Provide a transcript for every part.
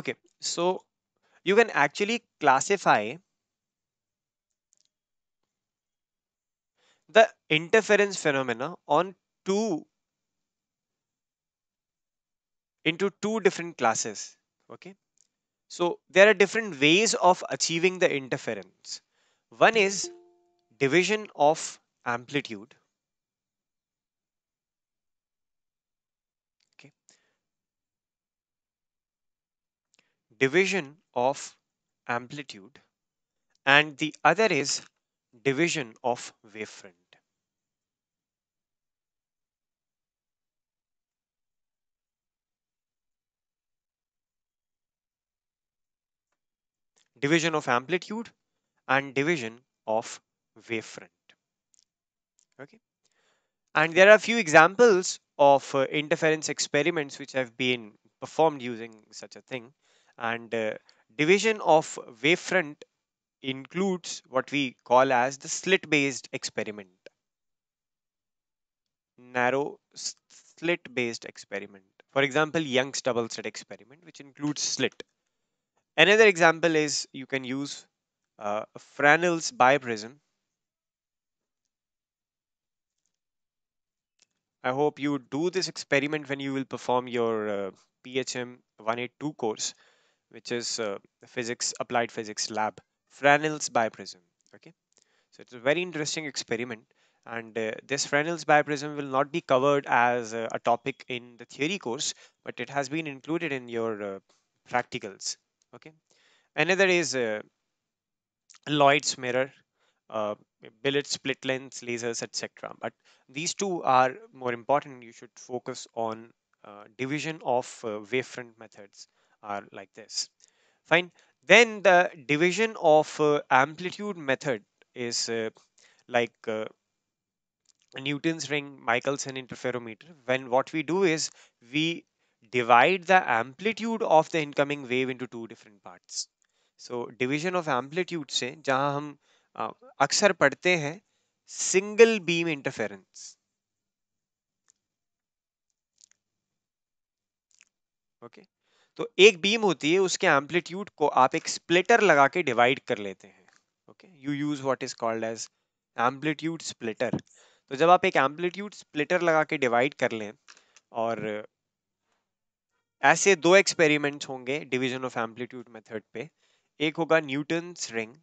okay so you can actually classify the interference phenomena on two into two different classes okay so there are different ways of achieving the interference one is division of amplitude division of amplitude and the other is division of wavefront. Division of amplitude and division of wavefront. Okay. And there are a few examples of uh, interference experiments which have been performed using such a thing and uh, division of wavefront includes what we call as the slit based experiment narrow slit based experiment for example young's double slit experiment which includes slit another example is you can use uh, Fresnel's biprism I hope you do this experiment when you will perform your uh, PHM 182 course which is uh, physics applied physics lab Fresnel's bioprism okay so it's a very interesting experiment and uh, this Fresnel's bioprism will not be covered as uh, a topic in the theory course but it has been included in your uh, practicals okay another is uh, Lloyd's mirror uh, billet split lens lasers etc but these two are more important you should focus on division of wavefront methods are like this. Fine. Then the division of uh, amplitude method is uh, like uh, Newton's ring, Michelson interferometer. When what we do is we divide the amplitude of the incoming wave into two different parts. So division of amplitude से जहाँ हम अक्सर पढ़ते हैं single beam interference. okay तो एक beam होती है उसके एम्पलीट्यूड को आप एक स्प्लिटर लगा के डिवाइड कर लेते हैं okay you use what is called as amplitude splitter तो जब आप एक एम्पलीट्यूड स्प्लिटर लगा के डिवाइड कर लें और ऐसे दो एक्सपेरिमेंट्स होंगे डिवीजन ऑफ एम्पलीट्यूड मेथड पे एक होगा न्यूटन रिंग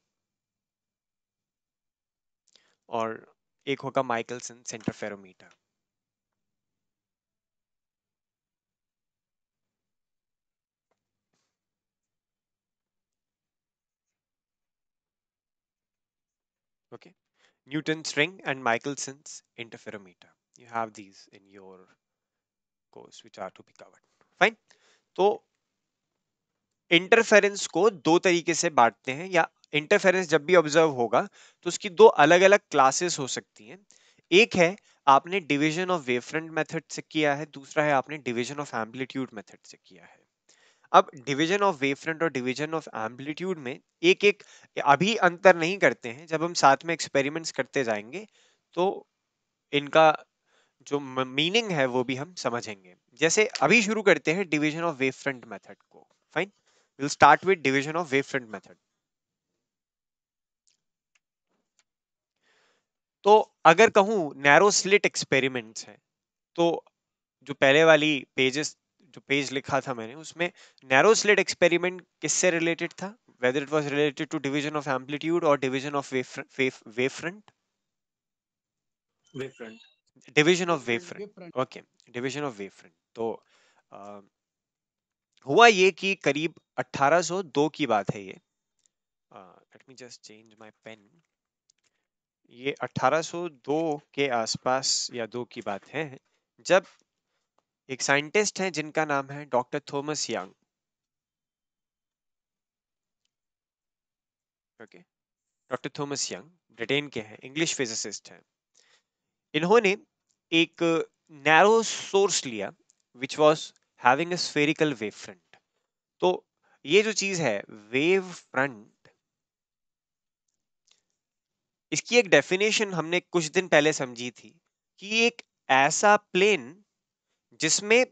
और एक होगा Michelson interferometer okay newton's ring and michelson's interferometer you have these in your course which are to be covered fine so तो इंटरफेरेंस को दो तरीके से बांटते हैं या इंटरफेरेंस जब भी ऑब्जर्व होगा तो उसकी दो अलग अलग क्लासेस हो सकती हैं एक है आपने डिवीजन ऑफ वेवफ्रंट मेथड से किया है दूसरा है आपने डिवीजन ऑफ एम्पलीट्यूड मेथड से किया है अब डिवीजन ऑफ वेव फ्रंट और डिवीजन ऑफ एम्पलीट्यूड में एक एक अभी अंतर नहीं करते हैं जब हम साथ में एक्सपेरिमेंट्स करते जाएंगे तो इनका जो मीनिंग है वो भी हम समझेंगे जैसे अभी शुरू करते हैं division of wave front method को fine will start with division of wave front method तो अगर कहूं नैरो स्लिट एक्सपेरिमेंट्स है तो जो पहले वाली पेजेस जो पेज लिखा था मैंने उसमें नैरो स्लिट एक्सपेरिमेंट किससे रिलेटेड था whether it was related to division of amplitude और division of wave front division of wave front okay division of wave front तो आ, हुआ ये कि करीब 1802 की बात है ये let me just change my pen ये 1802 के आसपास या दो की बात है जब एक साइंटिस्ट हैं जिनका नाम है doctor Thomas Young okay doctor Thomas Young Britain के हैं इंग्लिश फिजिसिस्ट हैं इन्होंने एक नैरो सोर्स लिया which was having a spherical wave front तो ये जो चीज है वेव फ्रंट इसकी एक डेफिनेशन हमने कुछ दिन पहले समझी थी कि एक ऐसा प्लेन जिसमें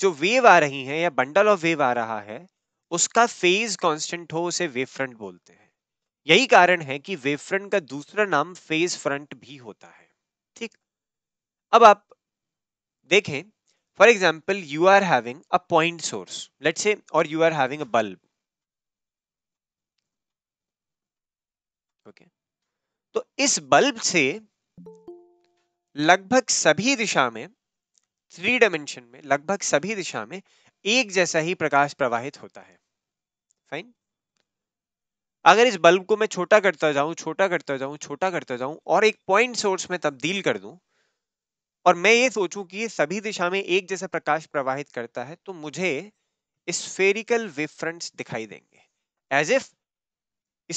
जो वेव आ रही है या बंडल ऑफ वेव आ रहा है उसका फेज कांस्टेंट हो उसे वेव फ्रंट बोलते हैं यही कारण है कि वेव फ्रंट का दूसरा नाम फेज फ्रंट भी होता है ठीक अब आप देखें for example you are having a point source let say और you are having a bulb okay तो इस बल्ब से लगभग सभी दिशा में थ्री डायमेंशन में लगभग सभी दिशा में एक जैसा ही प्रकाश प्रवाहित होता है फाइन अगर इस बल्ब को मैं छोटा करता जाऊं छोटा करता जाऊं छोटा करता जाऊं और एक पॉइंट सोर्स में तब्दील कर दूं और मैं ये सोचूं कि ये सभी दिशा में एक जैसा प्रकाश प्रवाहित करता है तो मुझे स्फेरिकल वेवफ्रंट्स दिखाई देंगे एज इफ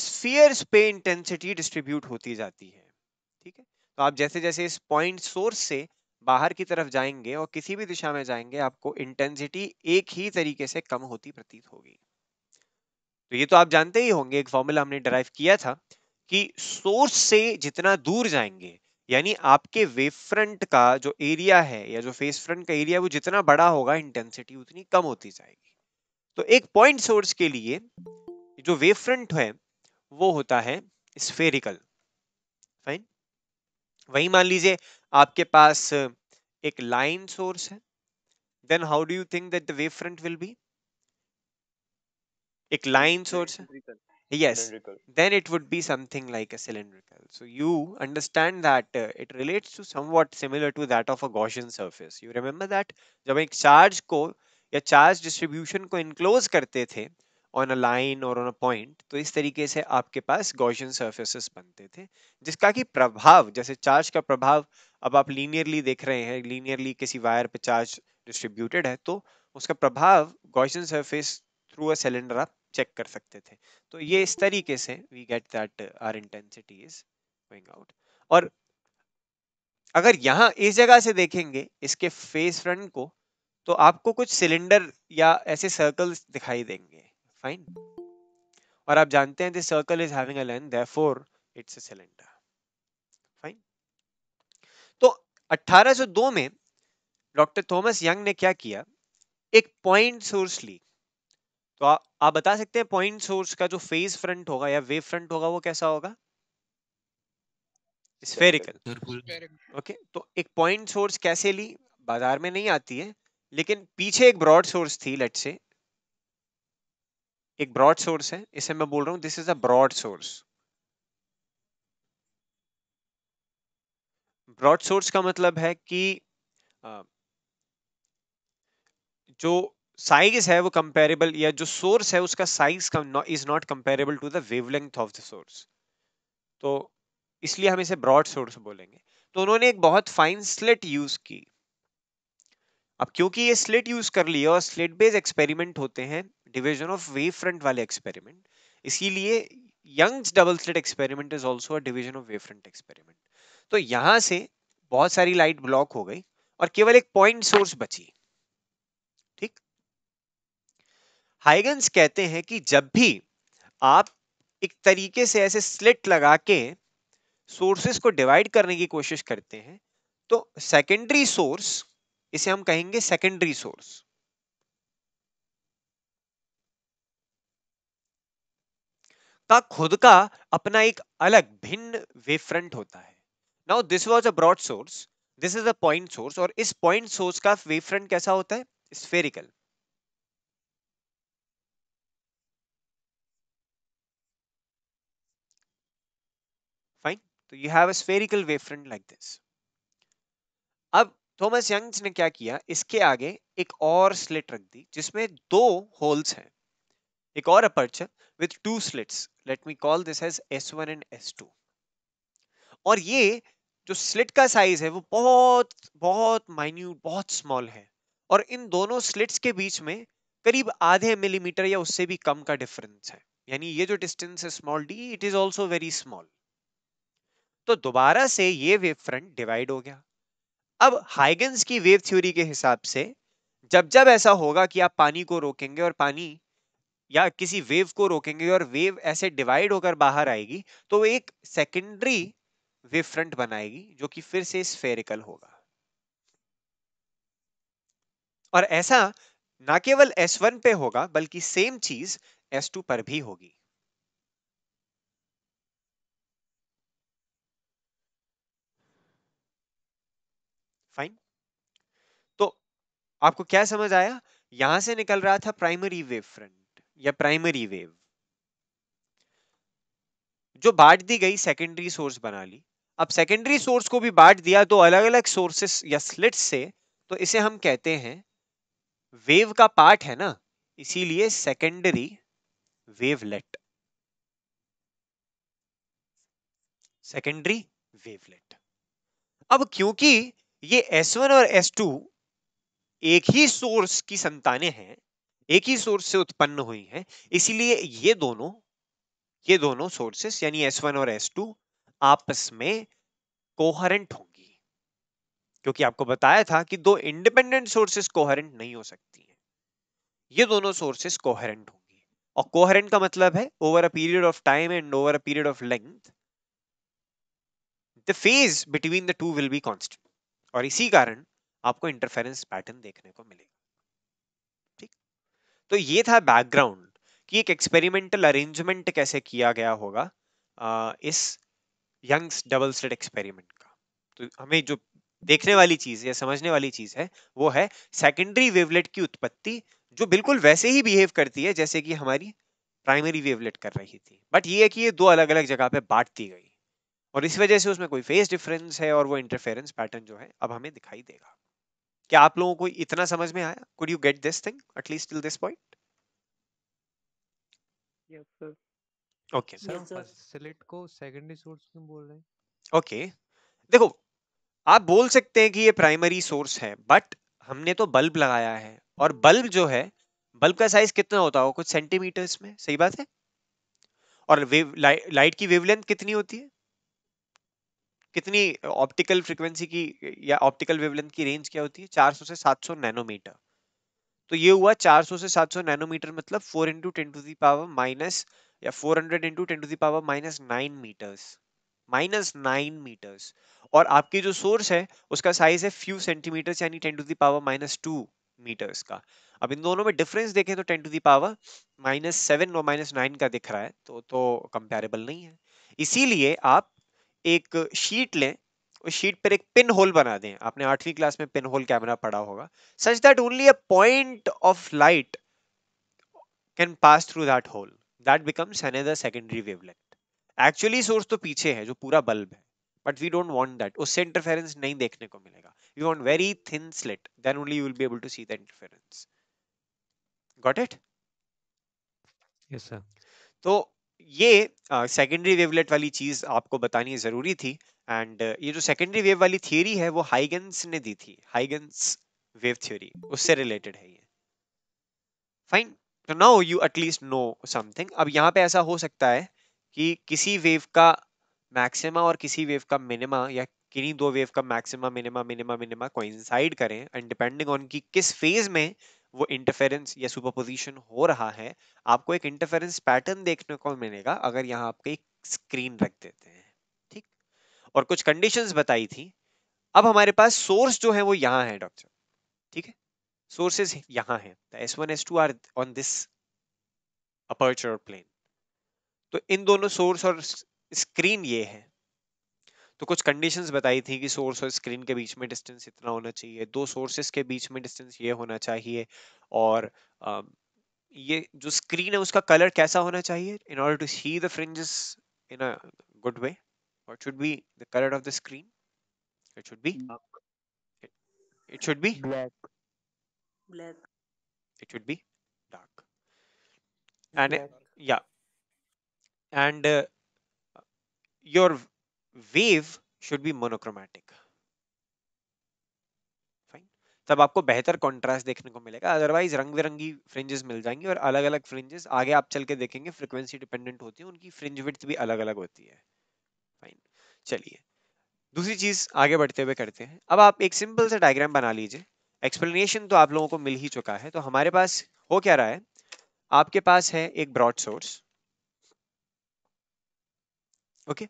स्फीयर्स पे इंटेंसिटी डिस्ट्रीब्यूट होती जाती है ठीक है तो आप जैसे जैसे इस पॉइंट सोर्स से बाहर की तरफ जाएंगे और किसी भी दिशा में जाएंगे आपको इंटेंसिटी एक ही तरीके से कम होती प्रतीत होगी तो ये तो आप जानते ही होंगे एक फॉर्मूला हमने ड्राइव किया था कि सोर्स से जितना दूर जाएंगे यानी आपके वेव फ्रंट का जो एरिया है या जो फेस फ्रंट का एरिया वो जितना बड़ा होगा इंटेंसिटी उतनी कम होती जाएगी तो एक पॉइंट सोर्स के लिए जो वेव फ्रंट है वो होता है स्फेरिकल फाइन वहीं मान लीजिए आपके पास एक लाइन सोर्स है then how do you think that the wave front will be एक line source yes then it would be something like a cylindrical so you understand that uh, it relates to somewhat similar to that of a gaussian surface you remember that जब एक charge को या charge distribution को enclose करते थे on a line और on a point तो इस तरीके से आपके पास गॉशियन सर्फेसिस बनते थे जिसका कि प्रभाव जैसे चार्ज का प्रभाव अब आप लीनियरली देख रहे हैं लीनियरली किसी वायर पे चार्ज डिस्ट्रीब्यूटेड है तो उसका प्रभाव Gaussian surface through a cylinder आप चेक कर सकते थे तो ये इस तरीके से we get that our intensity is going out और अगर यहाँ इस जगह से देखेंगे इसके फेस फ्रंट को तो आपको कुछ सिलेंडर या ऐसे सर्कल्स दिखाई देंगे फाइन और आप जानते हैं this circle is having a length therefore it's a cylinder fine तो 1802 में डॉक्टर थॉमस यंग ने क्या किया एक पॉइंट सोर्स ली तो आ, आप बता सकते हैं पॉइंट सोर्स का जो फेज फ्रंट होगा या वेव फ्रंट होगा वो कैसा होगा स्फेरिकल ओके तो एक पॉइंट सोर्स कैसे ली बाजार में नहीं आती है लेकिन पीछे एक ब्रॉड सोर्स थी लेट्स से एक ब्रॉड सोर्स है इसे मैं बोल रहा हूं this is a broad source broad source का मतलब है कि जो साइज है वो कंपेरेबल या जो सोर्स है उसका size is not comparable to the wavelength of the source तो इसलिए हम इसे ब्रॉड सोर्स बोलेंगे तो उन्होंने एक बहुत फाइन स्लिट यूज की अब क्योंकि ये स्लिट यूज कर लिया और स्लिट बेस्ड एक्सपेरिमेंट होते हैं डिवीजन ऑफ वेव फ्रंट वाले एक्सपेरिमेंट इसीलिए Young's double slit experiment is also division of wave front experiment तो यहाँ से बहुत सारी लाइट ब्लॉक हो गई और केवल एक पॉइंट सोर्स बची ठीक हाइगन्स कहते हैं कि जब भी आप एक तरीके से ऐसे स्लिट लगा के सोर्सेस को डिवाइड करने की कोशिश करते हैं तो सेकेंडरी सोर्स इसे हम कहेंगे सेकेंडरी सोर्स का खुद का अपना एक अलग भिन्न वेव फ्रंट होता है now this was a broad source this is a point source और इस पॉइंट सोर्स का वेव फ्रंट कैसा होता है स्फेरिकल फाइन तो you have a spherical wave front like this अब थॉमस यंग्स ने क्या किया इसके आगे एक और स्लिट रख दी जिसमें दो होल्स हैं एक और aperture with two slits let me call this as one and S two और ये जो स्लिट का साइज है वो बहुत बहुत माइन्यूट बहुत स्मॉल है और इन दोनों स्लिट्स के बीच में करीब आधे मिलीमीटर या उससे भी कम का डिफरेंस है यानी ये जो डिस्टेंस है small d it is also very small तो दोबारा से ये वेव फ्रंट डिवाइड हो गया अब हाइगेंस की वेव थ्योरी के हिसाब से जब जब ऐसा होगा कि आप पानी को रोकेंगे और पानी या किसी वेव को रोकेंगे और वेव ऐसे डिवाइड होकर बाहर आएगी तो एक सेकेंडरी वेव फ्रंट बनाएगी जो कि फिर से स्फेरिकल होगा और ऐसा ना केवल S1 पे होगा बल्कि सेम चीज S2 पर भी होगी फाइन तो आपको क्या समझ आया यहां से निकल रहा था प्राइमरी वेव फ्रंट या प्राइमरी वेव जो बांट दी गई सेकेंडरी सोर्स बना ली अब सेकेंडरी सोर्स को भी बांट दिया तो अलग अलग सोर्सेस या स्लिट्स से तो इसे हम कहते हैं वेव का पार्ट है ना इसीलिए सेकेंडरी वेवलेट सेकेंडरी वेवलेट अब क्योंकि ये S1 और S2 एक ही सोर्स की संतानें हैं एक ही सोर्स से उत्पन्न हुई हैं इसीलिए ये दोनों ये दोनों सोर्सेस यानी S1 और S2 आपस में कोहरेंट होंगी क्योंकि आपको बताया था कि दो इंडिपेंडेंट सोर्सेस कोहरेंट नहीं हो सकती हैं ये दोनों सोर्सेस कोहरेंट होंगी और कोहरेंट का मतलब है over a period of time and over a period of length the phase between the two will be constant और इसी कारण आपको इंटरफेरेंस पैटर्न देखने को मिलेगा तो ये था बैकग्राउंड कि एक एक्सपेरिमेंटल अरेंजमेंट कैसे किया गया होगा आ, इस यंग्स डबल स्लिट एक्सपेरिमेंट का तो हमें जो देखने वाली चीज या समझने वाली चीज है वो है सेकेंडरी वेवलेट की उत्पत्ति जो बिल्कुल वैसे ही बिहेव करती है जैसे कि हमारी प्राइमरी वेवलेट कर रही थी बट ये है कि ये दो अलग अलग जगह पे बांटती गई और इस वजह से उसमें कोई फेस डिफरेंस है और वो इंटरफेरेंस पैटर्न जो है अब हमें दिखाई देगा क्या आप लोगों को इतना समझ में आया could you get this thing at least till this point okay slit को सेकेंडरी सोर्स क्यों बोल रहे हैं ओके देखो आप बोल सकते हैं कि ये प्राइमरी सोर्स है बट हमने तो बल्ब लगाया है और बल्ब जो है बल्ब का साइज कितना होता होगा कुछ सेंटीमीटर्स में सही बात है और वेव लाइट की वेवलेंथ कितनी होती है कितनी ऑप्टिकल फ्रिक्वेंसी की या ऑप्टिकल वेवलेंथ की रेंज क्या होती है 400 से 700 नैनोमीटर तो ये हुआ 400 से 700 नैनोमीटर मतलब 4 into ten to power minus या 400 hundred into ten to power minus nine metres minus nine metres और आपकी जो सोर्स है उसका साइज है फ्यू सेंटीमीटर्स यानी ten to power minus two metres का अब इन दोनों में डिफरेंस देखें तो ten to power minus seven और माइनस नाइन का दिख रहा है तो तो कंपेरेबल नहीं है इसीलिए आप एक शीट लें उस शीट पर एक पिन होल बना दें आपने आठवीं क्लास में पिन होल कैमरा पढ़ा होगा such that only a point of light can pass through that hole that becomes an another secondary wavelength actually source तो पीछे है जो पूरा बल्ब है but we don't want that उससे इंटरफेरेंस नहीं देखने को मिलेगा you want very thin slit then only you will be able to see the interference got it yes sir तो ये सेकेंडरी वेवलेट वाली चीज़ आपको बतानी ज़रूरी थी एंड uh, ये जो सेकेंडरी वेव वाली थियोरी है वो हाइगेंस ने दी थी हाइगेंस वेव थ्योरी उससे रिलेटेड है ये फाइन तो now you at least know something अब यहाँ पे ऐसा हो सकता है कि किसी वेव का मैक्सिमा और किसी वेव का मिनिमा या किन्हीं दो वेव का maxima minima minima minima coincide करें एंड डिपेंडिंग ऑन कि किस फेज में वो इंटरफेरेंस या सुपरपोजिशन हो रहा है आपको एक इंटरफेरेंस पैटर्न देखने को मिलेगा अगर यहाँ आपके एक स्क्रीन रख देते हैं ठीक और कुछ कंडीशंस बताई थी अब हमारे पास सोर्स जो है वो यहाँ है डॉक्टर ठीक है सोर्सेज यहाँ है S one S two are on this aperture plane तो इन दोनों सोर्स और स्क्रीन ये है तो कुछ कंडीशंस बताई थी कि सोर्स और स्क्रीन के बीच में डिस्टेंस इतना होना चाहिए दो सोर्सेस के बीच में डिस्टेंस ये होना चाहिए और ये जो स्क्रीन है उसका कलर कैसा होना चाहिए in order to see the fringes in a good way what should be the colour of the screen it should be it should be black black it should be dark and या and your wave should be monochromatic तब आपको बेहतर contrast देखने को मिलेगा otherwise रंग बिरंगी fringes मिल जाएंगी और अलग अलग फ्रिंजेस आगे आप चल के देखेंगे फ्रिक्वेंसी डिपेंडेंट होती है उनकी फ्रिंज विथ भी अलग अलग होती है फाइन चलिए दूसरी चीज आगे बढ़ते हुए करते हैं अब आप एक सिंपल सा डायग्राम बना लीजिए एक्सप्लेनेशन तो आप लोगों को मिल ही चुका है तो हमारे पास हो क्या रहा है आपके पास है एक broad source okay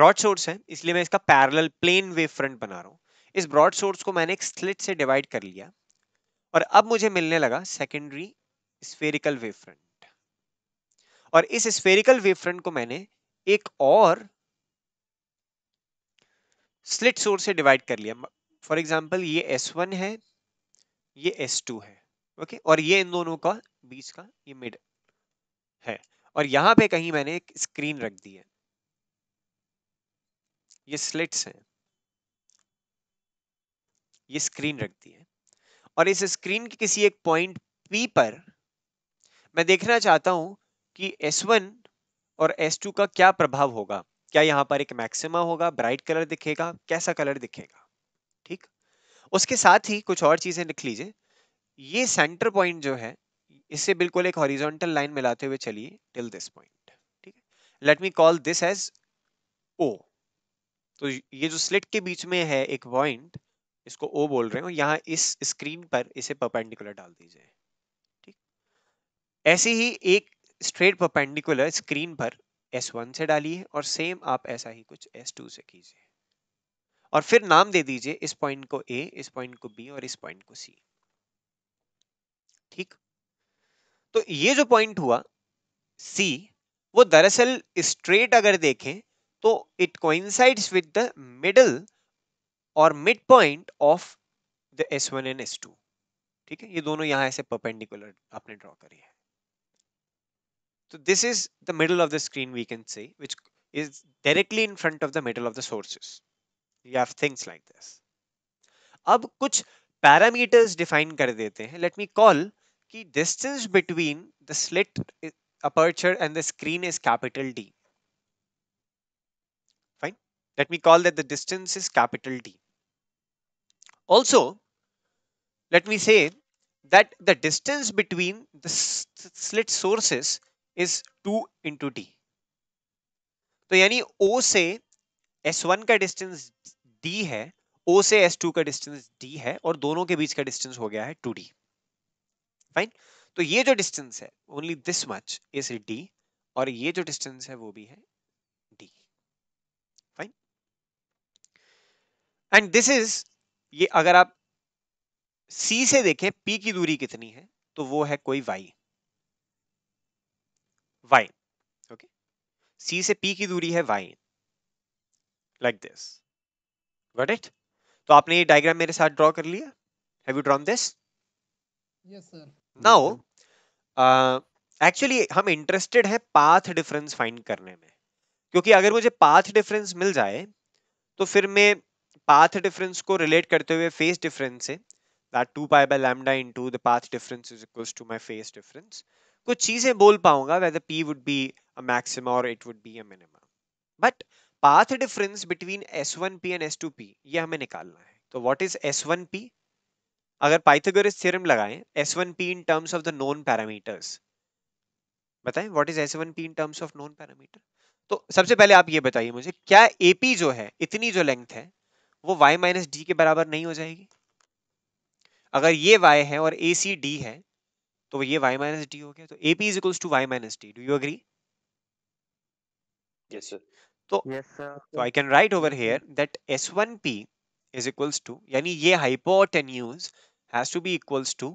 broad source है इसलिए मैं इसका पैरेलल प्लेन वेव फ्रंट बना रहा हूँ इस ब्रॉड सोर्स को मैंने एक स्लिट से डिवाइड कर लिया और अब मुझे मिलने लगा सेकेंडरी स्फेरिकल वेव फ्रंट और इस स्फेरिकल वेव फ्रंट को मैंने एक और स्लिट सोर्स से डिवाइड कर लिया फॉर एग्जाम्पल ये एस वन है ये एस टू है ओके और ये इन दोनों का बीच का ये मिड है और यहां पे कहीं मैंने एक स्क्रीन रख दी है ये स्लिट्स हैं ये स्क्रीन रखती है और इस स्क्रीन के किसी एक पॉइंट पी पर मैं देखना चाहता हूं कि एस वन और एस टू का क्या प्रभाव होगा क्या यहां पर एक मैक्सिमा होगा ब्राइट कलर दिखेगा कैसा कलर दिखेगा ठीक उसके साथ ही कुछ और चीजें लिख लीजिए ये सेंटर पॉइंट जो है इससे बिल्कुल एक हॉरिजॉन्टल लाइन मिलाते हुए चलिए टिल दिस पॉइंट ठीक है let me call this as O तो ये जो स्लिट के बीच में है एक पॉइंट इसको ओ बोल रहे हो यहाँ इस स्क्रीन पर इसे परपेंडिकुलर डाल दीजिए ठीक ऐसे ही एक स्ट्रेट परपेंडिकुलर स्क्रीन पर एस वन से डालिए और सेम आप ऐसा ही कुछ एस टू से कीजिए और फिर नाम दे दीजिए इस पॉइंट को ए इस पॉइंट को बी और इस पॉइंट को सी ठीक तो ये जो पॉइंट हुआ सी वो दरअसल स्ट्रेट अगर देखें तो it coincides with the middle और mid point of the S one and S two ठीक है ये दोनों यहां ऐसे परपेंडिकुलर आपने ड्रॉ करी है तो this is the middle of the screen we can say which is directly in front of the middle of the sources you have things like this अब कुछ पैरामीटर्स डिफाइन कर देते हैं लेट मी कॉल कि distance between the slit aperture and the screen is capital D let me call that the distance is capital D. Also, let me say that the distance between the slit sources is 2 into D. तो यानी O से S1 का distance D है O से S2 का distance D है और दोनों के बीच का डिस्टेंस हो गया है 2D. Fine? तो ये जो डिस्टेंस है only this much is D और ये जो डिस्टेंस है वो भी है एंड दिस इज ये अगर आप सी से देखें पी की दूरी कितनी है तो वो है कोई वाई वाई ओके सी से पी की दूरी है Y like this got it तो आपने ये डायग्राम मेरे साथ ड्रॉ कर लिया have you drawn this yes sir now actually हम इंटरेस्टेड हैं पाथ डिफरेंस फाइंड करने में क्योंकि अगर मुझे पाथ डिफरेंस मिल जाए तो फिर मैं पाथ डिफरेंस को रिलेट करते हुए फेस डिफरेंस है that two pi by lambda in the path difference is equals to my phase difference कुछ चीज़ें बोल पाऊंगा whether P would be a maxim और it would be a minim but path difference between S one P and S two P ये हमें निकालना है तो what is S one P अगर पाइथागोरस थ्योरम लगाएं S one P in terms of the non parameters बताएं what is S one P in terms of known parameter तो सबसे पहले आप ये बताइए मुझे क्या ए पी जो है इतनी जो लेंथ है वो y माइनस डी के बराबर नहीं हो जाएगी अगर ये y है और ए सी डी है तो ये y माइनस डी हो गया तो A P is equals to Y minus D do you agree तो तो I can write over here that S one P is equals to यानी ये hypo has to be equals to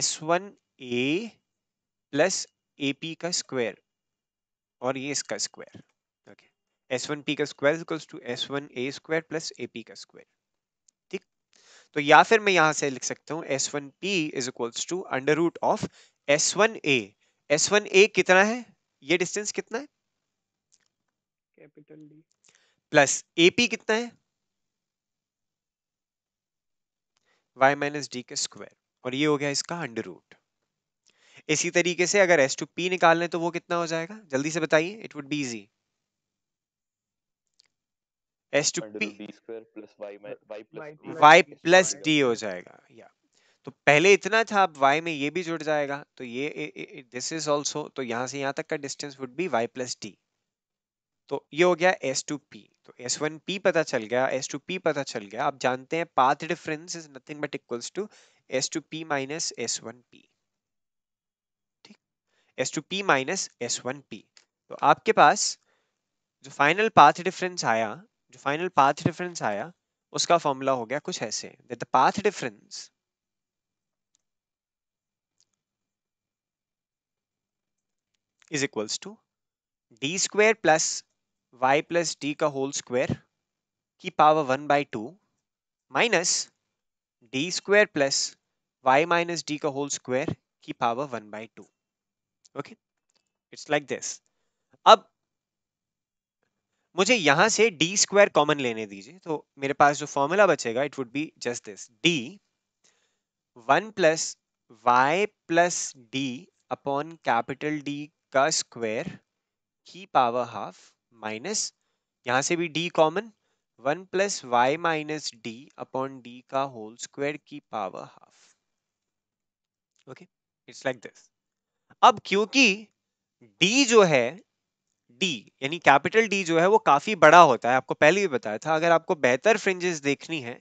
S one A plus A P का square और ये इसका square S one P का square equals to S one A square plus A P का square ठीक तो या फिर मैं यहाँ से लिख सकता हूँ S one P is equals to under root of S one A S one A कितना है ये डिस्टेंस कितना है capital D plus A P कितना है वाई माइनस डी का स्क्वायर और ये हो गया इसका अंडर रूट इसी तरीके से अगर एस टू पी निकालने तो वो कितना हो जाएगा जल्दी से बताइए it would be easy S two P Y plus D हो जाएगा या तो पहले इतना था अब वाई में ये भी जुड़ जाएगा तो ये दिस इज ऑल्सो तो यहाँ से यहाँ तक का distance would be Y plus D तो ये हो गया एस टू पी तो एस वन पी पता चल गया एस टू पी पता चल गया आप जानते हैं path difference is nothing but equals to S two P minus S one P ठीक S two P minus S one P तो आपके पास जो फाइनल पाथ डिफरेंस आया जो फाइनल पाथ डिफरेंस आया उसका फॉर्मूला हो गया कुछ ऐसे the path difference is equals to D square plus Y plus D का होल स्क्वेयर की power one by two minus D square plus Y minus D का होल स्क्वेयर की power one by two okay it's like this अब मुझे यहां से D square common लेने दीजिए तो मेरे पास जो फॉर्मूला बचेगा it would be just this D one plus Y plus D upon capital D का स्क्वायर की पावर हाफ माइनस यहां से भी D common one plus Y minus D upon D का होल स्क्वायर की power half okay it's like this अब क्योंकि D जो है डी यानी कैपिटल डी जो है वो काफ़ी बड़ा होता है आपको पहले भी बताया था अगर आपको बेहतर फ्रिंजेस देखनी है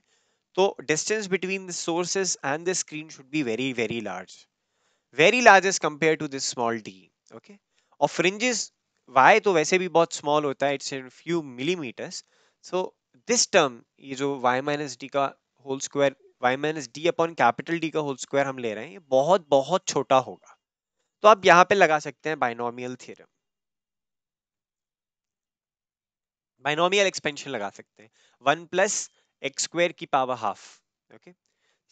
तो distance between the sources and the screen should be very very large very large as compared to this small D okay और फ्रिंजेस वाई तो वैसे भी बहुत स्मॉल होता है it's in few millimetres so this term ये जो Y minus D का whole square Y minus D upon capital D का होल स्क्वायर हम ले रहे हैं ये बहुत बहुत छोटा होगा तो आप यहाँ पे लगा सकते हैं बाइनोमियल थ्योरम बाइनोमियल एक्सपेंशन लगा सकते हैं वन प्लस एक्स स्क्वेयर की पावर हाफ ओके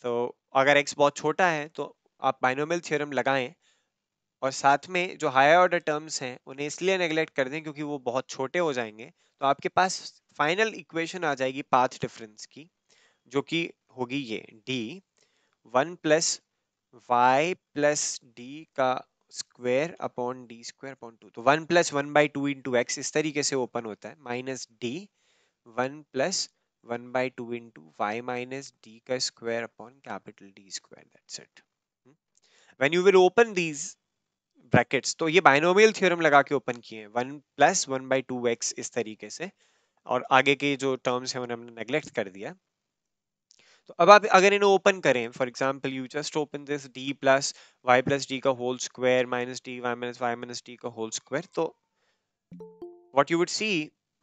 तो अगर एक्स बहुत छोटा है तो आप बाइनोमियल थ्योरम लगाएं और साथ में जो हायर ऑर्डर टर्म्स हैं उन्हें इसलिए नेग्लेक्ट कर दें क्योंकि वो बहुत छोटे हो जाएंगे तो आपके पास फाइनल इक्वेशन आ जाएगी पाथ डिफरेंस की जो कि होगी ये D one plus Y plus D का square upon D square upon two तो one plus one by two into X इस तरीके से ओपन होता है minus D one plus one by two into Y minus D का square upon capital D square that's it when you will open these brackets तो ये binomial theorem लगा के ओपन किए हैं one plus one by to x इस तरीके से और आगे के जो टर्म्स हैं उन्हें हमने नेग्लेक्ट कर दिया तो अब आप अगर इन्हें ओपन करें for example you just open this D plus Y plus D का whole square minus D Y minus Y minus D का होल स्क्वायर तो what you would see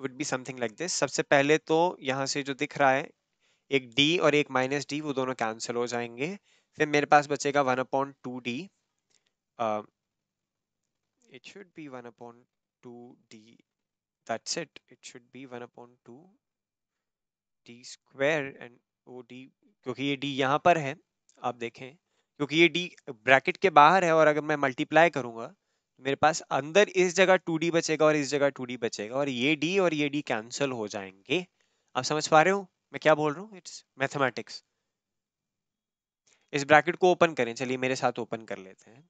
would be something like this सबसे पहले तो यहाँ से जो दिख रहा है एक डी और एक माइनस डी वो दोनों कैंसिल हो जाएंगे फिर मेरे पास बचेगा one upon two D it should be one 1 two D that's it it should be one upon two D square and वो डी क्योंकि ये डी यहाँ पर है आप देखें क्योंकि ये डी ब्रैकेट के बाहर है और अगर मैं मल्टीप्लाई करूँगा तो मेरे पास अंदर इस जगह टू बचेगा और इस जगह टू बचेगा और ये डी और ये डी कैंसिल हो जाएंगे आप समझ पा रहे हो मैं क्या बोल रहा हूँ इट्स मैथमेटिक्स इस ब्रैकेट को ओपन करें चलिए मेरे साथ ओपन कर लेते हैं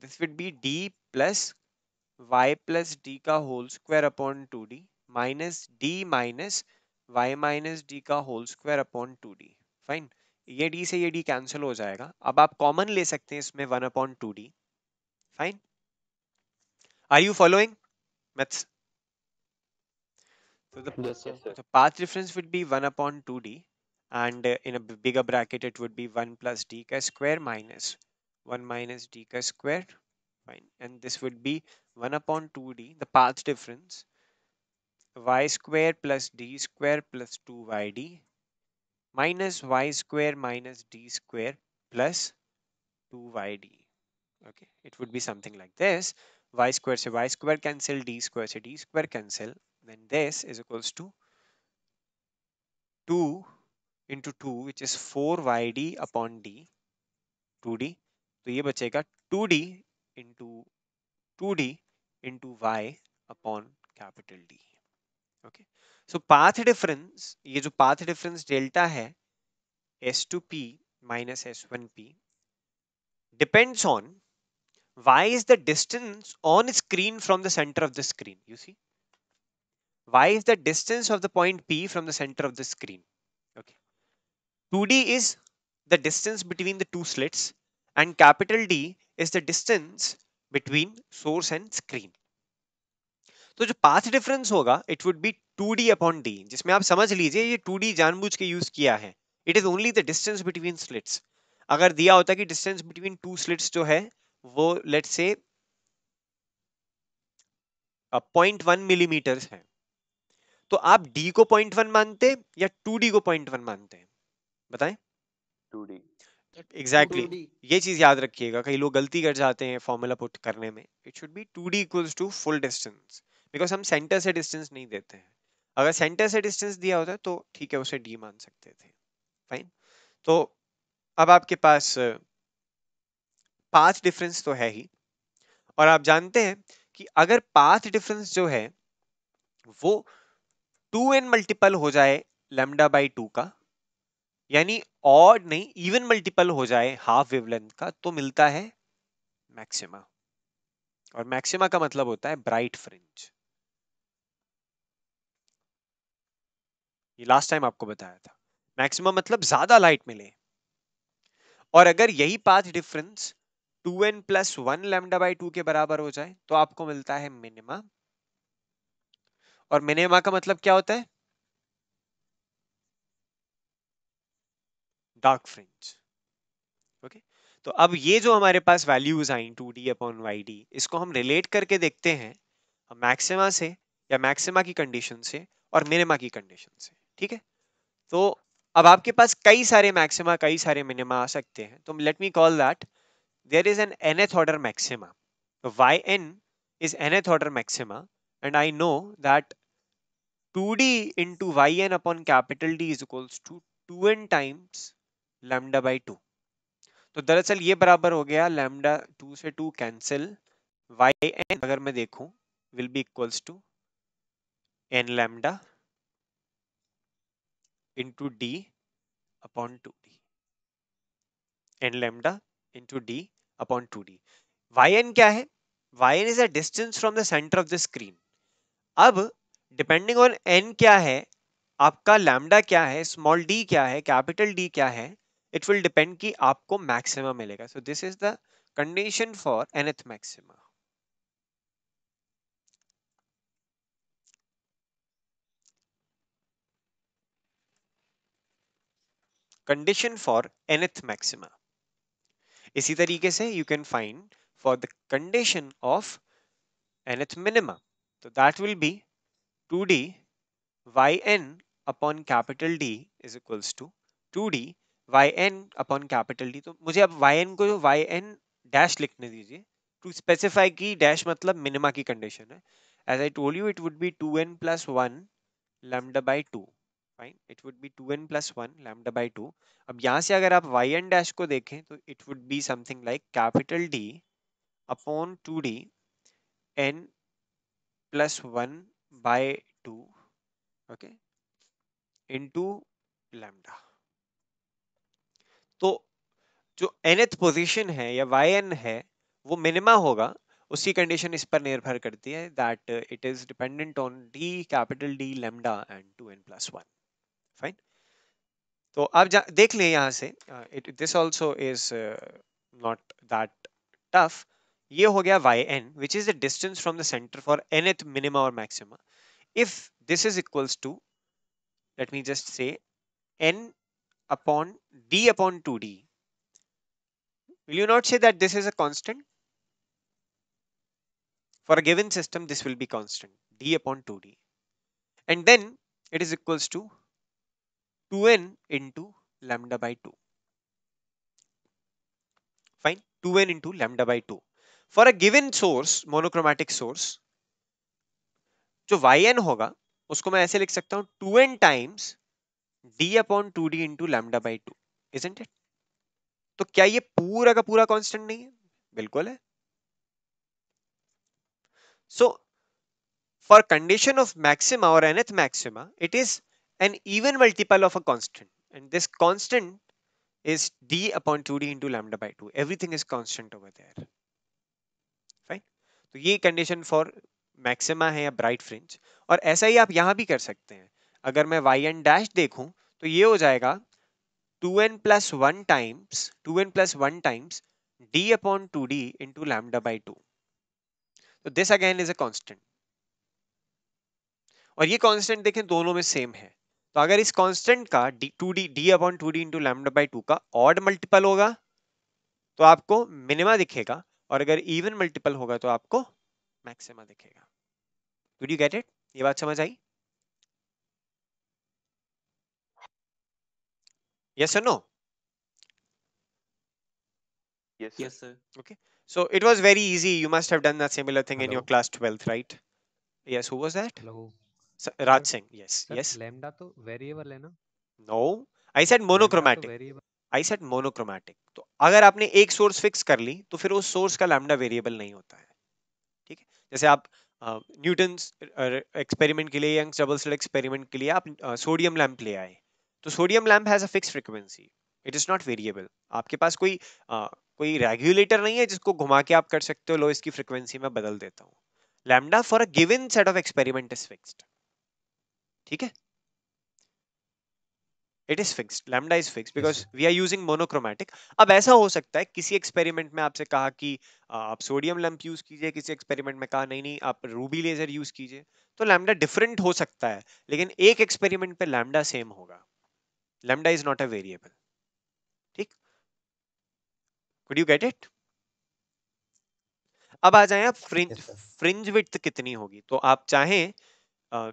this would be D plus Y plus D का whole square upon two D minus D minus y minus D का whole square upon two D fine ये डी से ये डी कैंसिल हो जाएगा अब आप कॉमन ले सकते हैं इसमें one upon two D fine are you following maths So the, yes, yes, the path difference would be 1 upon 2d and uh, in a bigger bracket it would be 1 plus d ka square minus 1 minus d ka square fine and this would be 1 upon 2d the path difference y square plus d square plus 2yd minus y square minus d square plus 2yd. Okay, it would be something like this. y square say y square cancel, d square say d square cancel. Then this is equals to 2 into 2 which is 4yd upon d 2d. So, ये बचेगा 2d into 2d into y upon capital D. Okay, so path difference, ये path difference delta delta s two p minus s one p depends on on why is the distance on screen from the center of the screen you see why is the distance of the point p from the center of the screen okay 2d is the distance between the two slits and capital d is the distance between source and screen तो जो path difference होगा it would be two D upon D जिसमें आप समझ लीजिए ये to D जानबूझ के यूज किया है it is only the distance between slits अगर दिया होता कि डिस्टेंस बिटवीन टू स्लिट्स जो है वो लेट से पॉइंट वन मिलीमीटर है तो आप डी को पॉइंट वन मानते या टू डी को पॉइंट वन मानते हैं बताए टू डी एग्जैक्टली ये चीज याद रखिएगा कई लोग गलती कर जाते हैं फॉर्मूला पुट करने में it should be two D equals to full distance because हम सेंटर से डिस्टेंस नहीं देते हैं अगर सेंटर से डिस्टेंस दिया होता तो ठीक है उसे डी मान सकते थे फाइन तो अब आपके पास पाथ डिफरेंस तो है ही और आप जानते हैं कि अगर पाथ डिफरेंस जो है वो टू एन मल्टीपल हो जाए लेमडा बाई टू का यानी ऑड नहीं इवन मल्टीपल हो जाए हाफ वेवलेंथ का तो मिलता है मैक्सिमा और मैक्सिमा का मतलब होता है ब्राइट फ्रिंज ये लास्ट टाइम आपको बताया था मैक्सिमम मतलब ज्यादा लाइट मिले और अगर यही path difference 2n N plus one lambda by के बराबर हो जाए तो आपको मिलता है मिनिमा और मिनिमा का मतलब क्या होता है डार्क फ्रिंज ओके तो अब ये जो हमारे पास वैल्यूज आई टू डी अपॉन वाई इसको हम रिलेट करके देखते हैं मैक्सिमा से या मैक्सिमा की कंडीशन से और मिनिमा की कंडीशन से ठीक है तो अब आपके पास कई सारे मैक्सिमा कई सारे मिनिमा आ सकते हैं तो let me call that there is an nth order maxima Y N is nth order maxima and I know two D into Y N upon capital D is equals to two N times lambda by two तो दरअसल ये बराबर हो गया lambda two से two cancel Y N अगर मैं देखूं will be equals to N lambda into d upon 2d and lambda into d upon 2d. yn kya hai yn is a distance from the center of the screen. ab depending on n kya hai आपका lambda क्या है small D क्या है capital D क्या है it will depend कि आपको maximum मिलेगा so this is the condition for nth maxima condition for nth maxima इसी तरीके से you can find for the condition of will be two D Y N upon capital D is equals to two D Y N upon capital D तो मुझे अब Y N को जो N dash लिखने दीजिए टू स्पेसिफाई मतलब की dash मतलब मिनिमा की कंडीशन है as I told you it would be two N plus one lambda by two fine it would be two N plus one lambda by two अब यहाँ से अगर आप वाई एन डैश को देखें तो it would be something like capital D upon two D N plus one by two okay into lambda तो जो एनथ पोजिशन है या वाई एन है वो मिनिमा होगा उसकी कंडीशन इस पर निर्भर करती है that it is dependent on D capital D lambda and two N plus one fine so dekh uh, le this also is uh, not that tough ye yn which is the distance from the center for nth minima or maxima if this is equals to let me just say n upon d upon 2d will you not say that this is a constant for a given system this will be constant d upon 2d and then it is equals to 2n into lambda by 2. Two 2n into lambda by 2. For a given source, monochromatic source, जो yn होगा उसको मैं ऐसे लिख सकता हूं two N times D upon two D into lambda by two is isn't it तो क्या ये पूरा का पूरा कॉन्स्टेंट नहीं है बिल्कुल है so for condition of maxima और nth maxima it is an even multiple of a constant and this constant is d upon 2d into lambda by 2 everything is constant over there fine तो ये condition for maxima है या bright fringe और ऐसा ही आप यहाँ भी कर सकते हैं अगर मैं वाई एन डैश देखूँ तो ये हो जाएगा two N plus one times two N plus one times D upon two D into lambda by two तो this again is a constant और ये कांस्टेंट देखें दोनों में सेम है तो अगर इस कॉन्स्टेंट का D two D D upon two D into lambda by two का ऑड मल्टीपल होगा तो आपको मिनिमा दिखेगा और अगर इवन मल्टीपल होगा तो आपको मैक्सिमा दिखेगा डूड यू गेट इट ये बात समझ आई yes sir no yes sir okay so it was very easy you must have done that similar thing in your class twelfth right yes who was that hello Raj Singh. Yes. Sir, yes. Lambda तो variable है ना? No. I said तो monochromatic. I said monochromatic तो अगर आपने एक source fix कर ली तो फिर उस सोर्स का लैम्डा वेरिएबल नहीं होता है ठीक है जैसे आप न्यूटन एक्सपेरिमेंट के लिए यंग्स डबल स्लिट एक्सपेरिमेंट के लिए आप सोडियम लैम्प ले आए तो sodium lamp has a fix frequency it is not variable आपके पास कोई कोई रेगुलेटर नहीं है जिसको घुमा के आप कर सकते हो लो इसकी फ्रिक्वेंसी में बदल देता हूँ lambda for a given set of experiment is fixed ठीक है it is fix lambda is fix because we are using monochromatic अब ऐसा हो सकता है किसी एक्सपेरिमेंट में आपसे कहा कि आप सोडियम लैम्प यूज कीजिए किसी एक्सपेरिमेंट में कहा नहीं नहीं आप रूबी लेजर यूज कीजिए तो लैमडा डिफरेंट हो सकता है लेकिन एक एक्सपेरिमेंट पे लैमडा सेम होगा lambda is not a variable ठीक कुड यू गेट इट अब आ जाए आप फ्रिंज फ्रिंज विथ कितनी होगी तो आप चाहें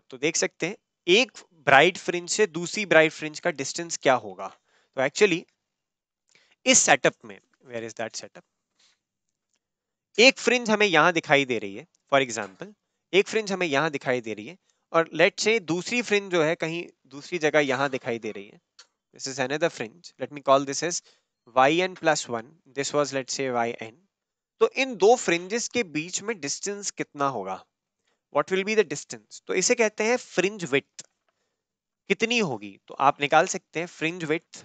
तो देख सकते हैं एक ब्राइट फ्रिंज से दूसरी ब्राइट फ्रिंज का डिस्टेंस क्या होगा तो एक्चुअली इस सेटअप में वेयर इज दैट सेटअप एक फ्रिंज हमें यहां दिखाई दे रही है फॉर एग्जाम्पल एक फ्रिंज हमें यहां दिखाई दे रही है और लेट से दूसरी फ्रिंज जो है कहीं दूसरी जगह यहां दिखाई दे रही है this is another fringe let me call this is Y N plus one this was let say Y N तो इन दो फ्रिंजेस के बीच में डिस्टेंस कितना होगा what will be the distance तो इसे कहते हैं फ्रिंज विथ कितनी होगी तो आप निकाल सकते हैं फ्रिंज विथ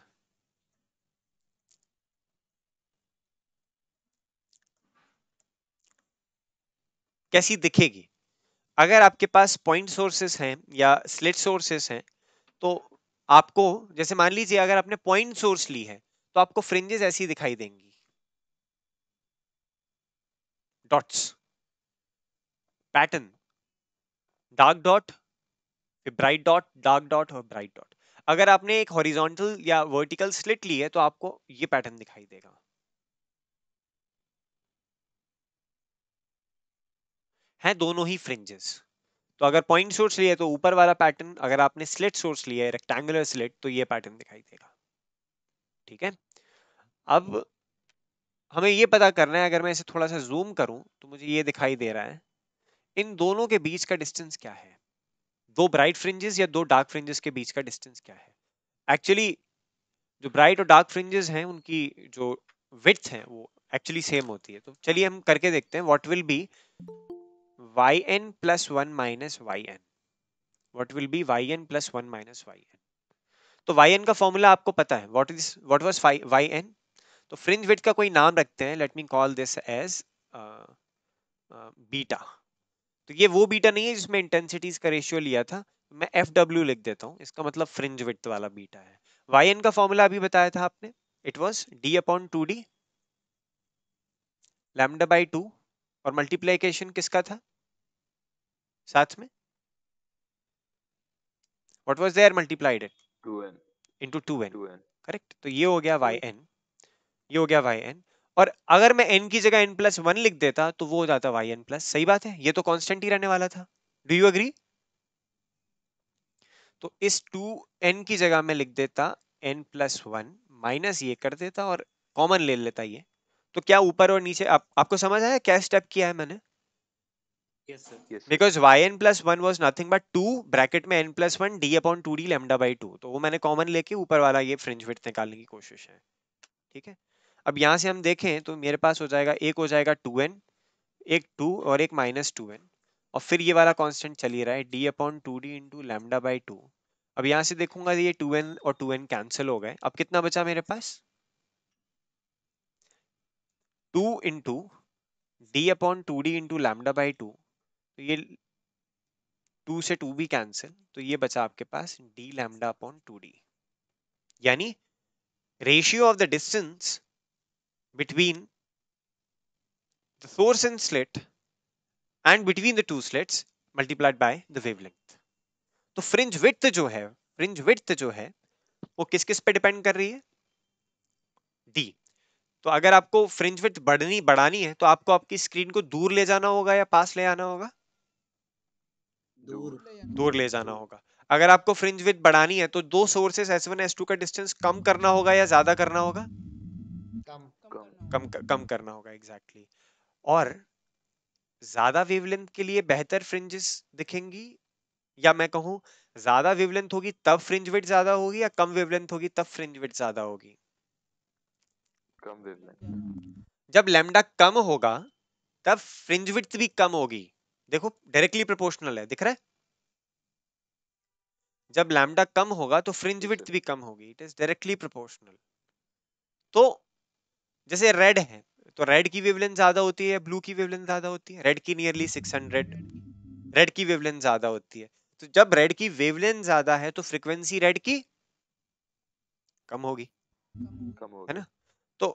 कैसी दिखेगी अगर आपके पास पॉइंट सोर्सेस हैं या स्लिट सोर्सेस हैं तो आपको जैसे मान लीजिए अगर आपने पॉइंट सोर्स ली है तो आपको फ्रिंजेस ऐसी दिखाई देंगी डॉट्स पैटर्न डार्क डॉट फिर ब्राइट डॉट डार्क डॉट और ब्राइट डॉट अगर आपने एक हॉरिजॉन्टल या वर्टिकल स्लिट ली है तो आपको ये पैटर्न दिखाई देगा हैं दोनों ही फ्रिंजेस तो अगर पॉइंट सोर्स लिया तो ऊपर वाला पैटर्न अगर आपने स्लिट सोर्स लिया है रेक्टेंगुलर स्लिट तो ये पैटर्न दिखाई देगा ठीक है अब हमें ये पता करना है अगर मैं इसे थोड़ा सा जूम करूं तो मुझे ये दिखाई दे रहा है इन दोनों के बीच का डिस्टेंस क्या है दो ब्राइट फ्रिंजेस या दो डार्क फ्रिंजेस के बीच का डिस्टेंस क्या है एक्चुअली जो ब्राइट और डार्क फ्रिंजेस हैं उनकी जो विथ है वो एक्चुअली सेम होती है तो चलिए हम करके देखते हैं what will be Y N plus one minus Y N what will be Y N plus one minus Y N तो वाई एन का फॉर्मूला आपको पता है what is what was Y N तो फ्रिंज विथ का कोई नाम रखते हैं let me call this as beta तो ये वो बीटा नहीं है जिसमें इंटेंसिटीज का रेशियो लिया था मैं एफ डब्ल्यू लिख देता हूँ इसका मतलब फ्रिंज विथ वाला बीटा है वाई का फॉर्मूला अभी बताया था आपने it was D upon two D lambda by two और मल्टीप्लाइकेशन किसका था साथ में what was there multiplied into two N correct तो ये हो गया वाई एन ये हो गया वाई एन और अगर मैं एन की जगह एन प्लस वन लिख देता तो वो हो जाता वाई एन प्लस सही बात है ये तो कॉन्स्टेंट ही रहने वाला था डू यू अग्री तो इस टू एन की जगह मैं लिख देता एन प्लस वन माइनस ये कर देता और कॉमन ले लेता ये तो क्या ऊपर और नीचे आप, आपको समझ आया क्या स्टेप किया है मैंने because Y N plus one was nothing but two bracket में N plus one D upon two D lambda by two तो वो मैंने कॉमन लेके ऊपर वाला ये फ्रिंज फिट निकालने की कोशिश है ठीक है अब यहाँ से हम देखें तो मेरे पास हो जाएगा एक हो जाएगा टू एन एक टू और एक माइनस टू एन और फिर ये वाला कांस्टेंट चल ही रहा है D upon two D into lambda by two अब यहाँ से देखूंगा ये टू एन और टू एन कैंसिल हो गए अब कितना बचा मेरे पास two into D upon two D into lambda by two तो ये टू से टू भी कैंसिल तो ये बचा आपके पास D lambda upon two D यानी ratio of the distance between the source and slit and between the two slits multiplied by the wavelength. तो fringe width जो है fringe width जो है वो किस किस पे डिपेंड कर रही है डी तो अगर आपको फ्रिंज विथ बढ़नी बढ़ानी है तो आपको आपकी स्क्रीन को दूर ले जाना होगा या पास ले आना होगा दूर दूर ले जाना होगा अगर आपको फ्रिंज विथ बढ़ानी है तो दो सोर्सेस S1 S2 का डिस्टेंस कम करना होगा या ज्यादा करना होगा कम कम करना होगा एग्जैक्टली exactly. और ज़्यादा वेवलेंथ के लिए बेहतर फ्रिंजेस दिखेंगी या मैं कहूँ ज़्यादा वेवलेंथ होगी तब फ्रिंज वेट ज़्यादा होगी या कम वेवलेंथ होगी तब फ्रिंज वेट ज़्यादा होगी कम वेवलेंथ जब लेमडा कम होगा तब फ्रिंज विड्थ भी कम होगी देखो डायरेक्टली प्रोपोर्शनल है दिख रहा है जब लैम्डा कम होगा तो फ्रिंज विड्थ भी कम होगी इट इज डायरेक्टली प्रोपोर्शनल तो जैसे रेड है तो रेड की वेवलेंथ ज्यादा होती है ब्लू की वेवलेंथ ज्यादा होती है रेड की नियरली 600 रेड की वेवलेंथ ज्यादा होती है तो जब रेड की वेवलेंथ ज्यादा है तो फ्रीक्वेंसी रेड की कम होगी कम होगी है ना तो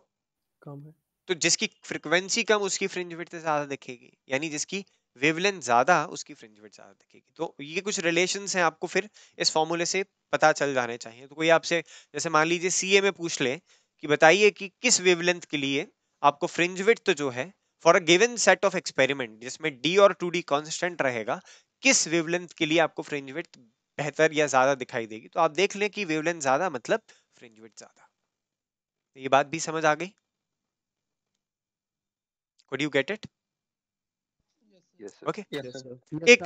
कम है तो जिसकी फ्रीक्वेंसी कम उसकी फ्रिंज विड्थ ज्यादा दिखेगी यानी जिसकी वेवलेंथ ज्यादा उसकी फ्रिंज विड्थ ज्यादा दिखेगी तो ये कुछ रिलेशंस हैं आपको फिर इस फॉर्मूले से पता चल जाने चाहिए तो कोई आपसे जैसे मान लीजिए सीए में पूछ ले कि बताइए कि किस वेवलेंथ के लिए आपको फ्रिंज विथ तो जो है for a given set of experiment जिसमें डी और टू डी कॉन्स्टेंट रहेगा किस वेवलेंथ के लिए आपको फ्रिंज विथ बेहतर या ज्यादा दिखाई देगी तो आप देख लें कि वेवलेंथ ज्यादा मतलब फ्रिंज विथ ज्यादा तो ये बात भी समझ आ गई could you get it okay sir. okay yes, sir. एक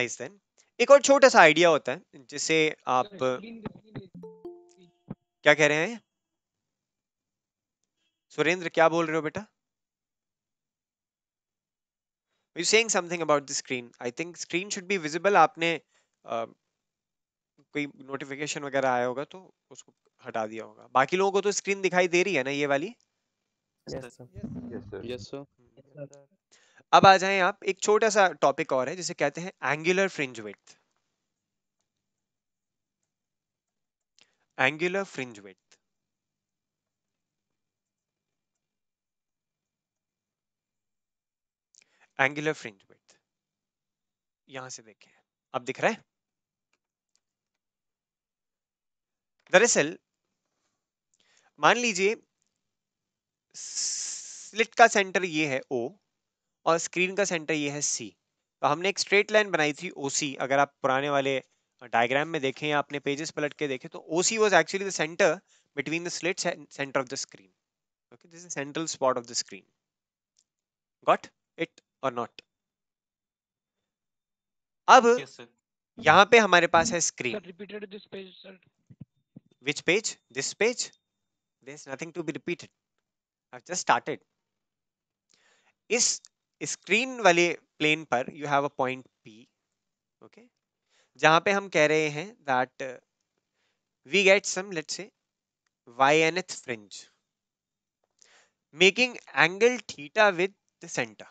नाइस देन एक और छोटा सा आइडिया होता है जिसे आप क्या कह रहे हैं सुरेंद्र क्या बोल रहे हो बेटा you saying something about the screen I think screen should be visible आपने uh, कोई नोटिफिकेशन वगैरह आया होगा तो उसको हटा दिया होगा बाकी लोगों को तो स्क्रीन दिखाई दे रही है ना ये वाली अब आ जाएं आप एक छोटा सा टॉपिक और है जिसे कहते हैं angular fringe width angular fringe width angular fringe width यहां से देखें अब दिख रहा है दरअसल मान लीजिए स्लिट का सेंटर ये है ओ और स्क्रीन का सेंटर ये है सी तो हमने एक स्ट्रेट लाइन बनाई थी ओ सी अगर आप पुराने वाले डायग्राम में देखें या अपने पेजेस पलट के देखें तो O C was actually the centre between the slit centre of the screen okay this is central spot of the screen got it और नॉट अब yes, यहां पे हमारे पास है screen repeated this page sir which page this page there is nothing to be repeated I just started इस screen वाले plane पर you have a point P okay जहां पे हम कह रहे हैं that we get some let's say y nth fringe making angle theta with the centre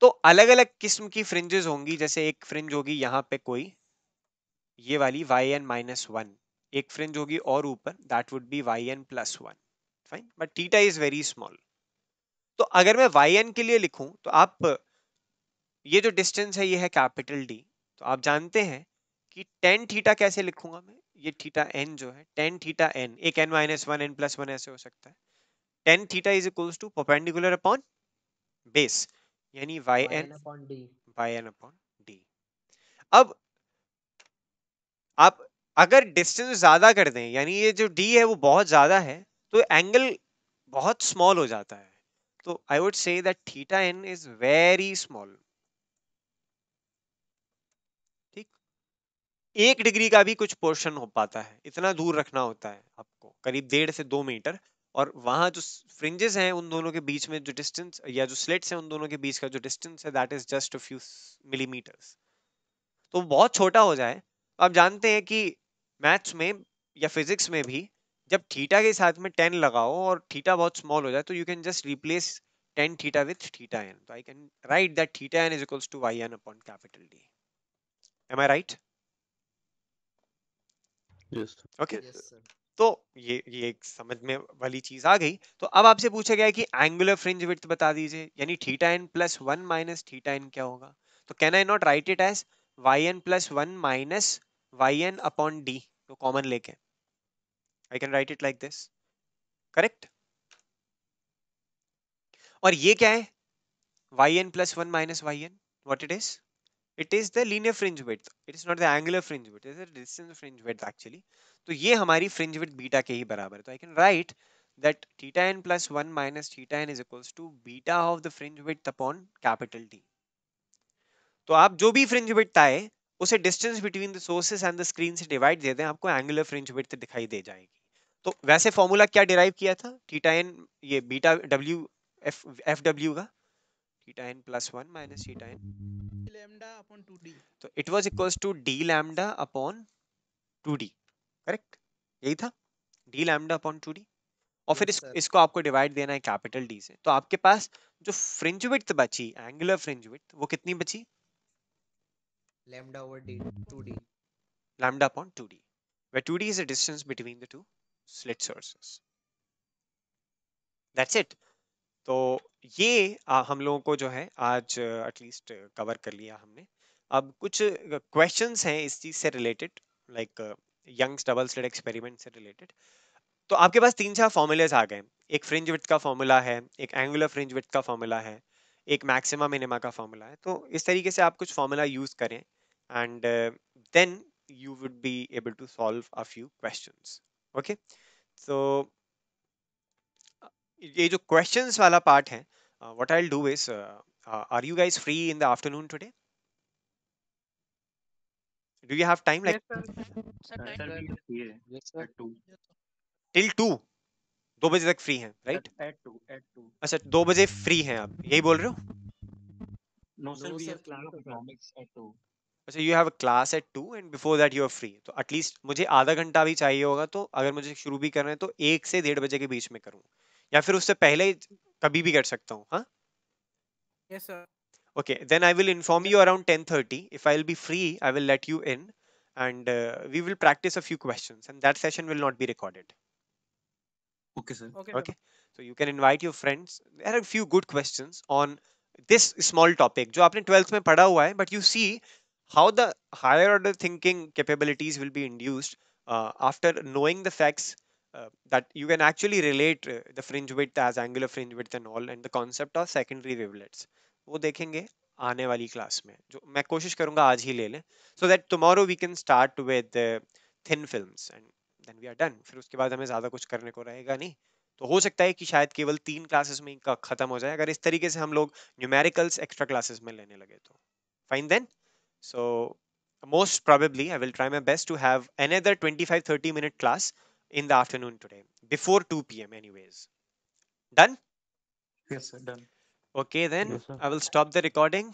तो अलग अलग किस्म की फ्रिंजेस होंगी जैसे एक फ्रिंज होगी यहाँ पे कोई ये वाली वाई एन माइनस वन एक फ्रिंज होगी और ऊपर that would be Y N plus one fine but theta is very small तो अगर मैं वाई एन के लिए लिखूं तो आप ये जो डिस्टेंस है ये है कैपिटल डी तो आप जानते हैं कि टेन थीटा कैसे लिखूंगा मैं ये थीटा एन जो है टेन थीटा एन एक N minus one N plus one ऐसे हो सकता है tan theta is equals to perpendicular upon base यानी Y N upon D Y N upon D अब आप अगर डिस्टेंस ज्यादा कर दें यानी ये जो डी है वो बहुत ज्यादा है तो एंगल बहुत स्मॉल हो जाता है तो I would say that theta N is very small ठीक एक डिग्री का भी कुछ पोर्शन हो पाता है इतना दूर रखना होता है आपको करीब डेढ़ से दो मीटर और वहाँ जो फ्रिंजेस हैं उन दोनों के बीच में जो डिस्टेंस या जो स्लेट्स हैं उन दोनों के बीच का जो डिस्टेंस है that is just a few millimetres तो बहुत छोटा हो जाए आप जानते हैं कि मैथ्स में या फिजिक्स में भी जब थीटा के साथ में टेन लगाओ और थीटा बहुत स्मॉल हो जाए तो you can just replace tan theta with theta N तो I can write that theta N is equals to Y N upon capital D am I right okay Yes, तो ये ये एक समझ में वाली चीज आ गई तो अब आपसे पूछा गया है कि एंगुलर फ्रिंज विथ बता दीजिए यानी theta N plus one minus theta N क्या होगा तो can I not write it as Y N plus one minus Y N upon D तो कॉमन लेके I can write it like this correct और ये क्या है Y N plus one minus Y N what it is it is the linear fringe width it is not the angular fringe width is the distance fringe with actually तो ये हमारी fringe with beta के ही बराबर है तो I can write that theta N plus one minus theta N is equals to beta of the fringe width upon capital T तो आप जो भी फ्रिंज विथ आए उसे distance between the sources and the screen से divide दे दें आपको एंगुलर फ्रिंज विथ दिखाई दे जाएगी तो वैसे फॉर्मूला क्या डिराइव किया था थीटा एन ये beta W F F W का theta N plus one minus theta N lambda upon two D तो it was equals to D lambda upon two D correct यही था D lambda upon two D और फिर इस, इसको आपको divide देना है कैपिटल डी से तो आपके पास जो फ्रिंज विड्थ बची एंगुलर फ्रिंज विड्थ वो कितनी बची lambda over D two D lambda upon two D 2d two D is a distance between the two slit sources that's it तो ये आ, हम लोगों को जो है आज एटलीस्ट कवर कर लिया हमने अब कुछ क्वेश्चंस uh, हैं इस चीज़ से related like Young's double slit experiment से रिलेटेड तो आपके पास तीन चार फॉर्मूलेज आ गए एक फ्रिंज विथ का फॉर्मूला है एक एंगुलर फ्रिंज विथ का फॉर्मूला है एक मैक्सिमा मिनिमा का फॉर्मूला है तो इस तरीके से आप कुछ फॉर्मूला यूज़ करें and then you would be able to solve a few question okay so ये जो क्वेश्चन वाला पार्ट है what I do is are you guys free in the afternoon today Do you have time? Like, till two uh, दो बजे तक free हैं right at two at two अच्छा दो बजे फ्री हैं आप यही बोल रहे हो no sir we have class economics at two अच्छा you have a class at two and before that you are free तो एटलीस्ट मुझे आधा घंटा भी चाहिए होगा तो अगर मुझे शुरू भी करना है तो एक से डेढ़ बजे के बीच में करूँ या फिर उससे पहले कभी भी कर सकता हूँ हाँ yes sir Okay, then I will inform you around 10.30. If I'll be free, I will let you in and uh, we will practice a few questions and that session will not be recorded. Okay, sir. Okay. okay. So you can invite your friends. There are a few good questions on this small topic. which you have hua but you see how the higher order thinking capabilities will be induced uh, after knowing the facts uh, that you can actually relate uh, the fringe width as angular fringe width and all and the concept of secondary wavelets वो देखेंगे आने वाली class में जो मैं कोशिश करूंगा आज ही ले लें so that tomorrow we can start with thin film and then we are done फिर उसके बाद हमें ज़्यादा कुछ करने को रहेगा नहीं तो हो सकता है कि शायद केवल तीन क्लासेस में इनका खत्म हो जाए अगर इस तरीके से हम लोग न्यूमेरिकल्स एक्स्ट्रा क्लासेस में लेने लगे तो fine then so most probably most probably i will try my best to twenty five thirty minute class in the afternoon today before two P M anyways done sir done Okay, then Yes, I will stop the recording.